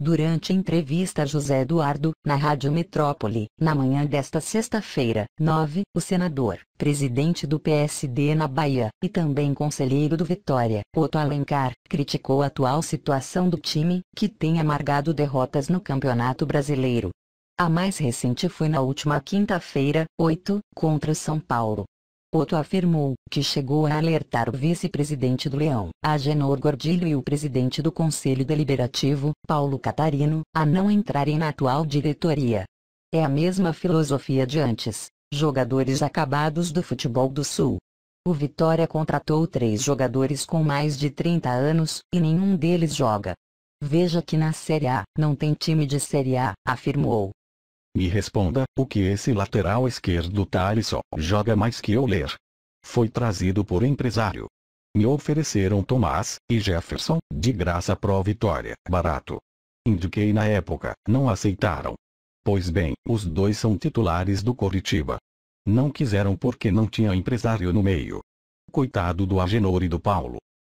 Durante entrevista a José Eduardo, na Rádio Metrópole, na manhã desta sexta-feira, 9, o senador, presidente do PSD na Bahia, e também conselheiro do Vitória, Otto Alencar, criticou a atual situação do time, que tem amargado derrotas no Campeonato Brasileiro. A mais recente foi na última quinta-feira, 8, contra São Paulo, Otto afirmou que chegou a alertar o vice-presidente do Leão, Agenor Gordilho e o presidente do Conselho Deliberativo, Paulo Catarino, a não entrarem na atual diretoria. É a mesma filosofia de antes, jogadores acabados do futebol do Sul. O Vitória contratou três jogadores com mais de 30 anos, e nenhum deles joga. Veja que na Série A não tem time de Série A, afirmou. Me responda, o que esse lateral esquerdo só joga mais que eu ler? Foi trazido por empresário. Me ofereceram Tomás e Jefferson, de graça pro Vitória, barato. Indiquei na época, não aceitaram. Pois bem, os dois são titulares do Coritiba. Não quiseram porque não tinha empresário no meio. Coitado do Agenor e do Paulo.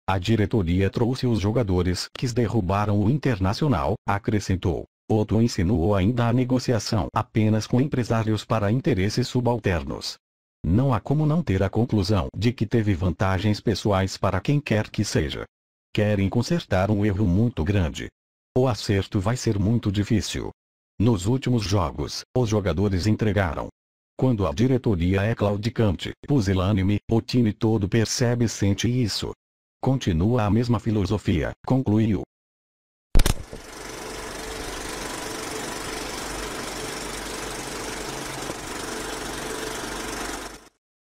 A diretoria trouxe os jogadores que derrubaram o Internacional, acrescentou. Otto insinuou ainda a negociação apenas com empresários para interesses subalternos. Não há como não ter a conclusão de que teve vantagens pessoais para quem quer que seja. Querem consertar um erro muito grande. O acerto vai ser muito difícil. Nos últimos jogos, os jogadores entregaram. Quando a diretoria é claudicante, pusilânime, o time todo percebe e sente isso. Continua a mesma filosofia, concluiu.